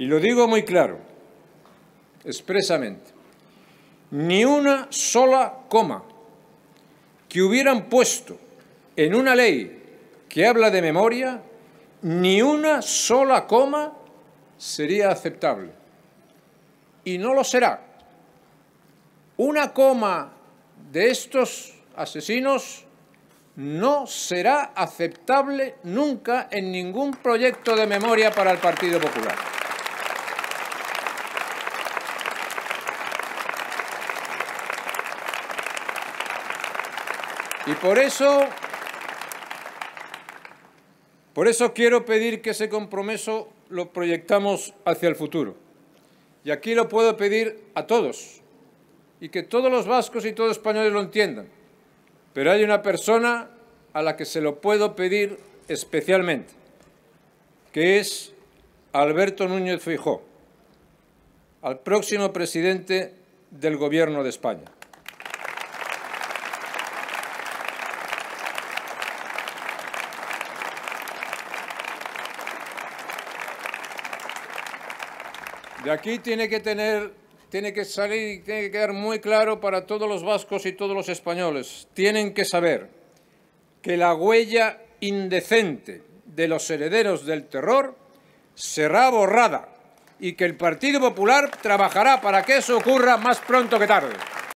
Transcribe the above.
Y lo digo muy claro, expresamente. Ni una sola coma que hubieran puesto en una ley que habla de memoria, ni una sola coma sería aceptable. Y no lo será. Una coma de estos asesinos no será aceptable nunca en ningún proyecto de memoria para el Partido Popular. Y por eso, por eso quiero pedir que ese compromiso lo proyectamos hacia el futuro. Y aquí lo puedo pedir a todos, y que todos los vascos y todos los españoles lo entiendan. Pero hay una persona a la que se lo puedo pedir especialmente, que es Alberto Núñez Fijó, al próximo presidente del Gobierno de España. De aquí tiene que tener, tiene que salir y tiene que quedar muy claro para todos los vascos y todos los españoles. Tienen que saber que la huella indecente de los herederos del terror será borrada y que el Partido Popular trabajará para que eso ocurra más pronto que tarde.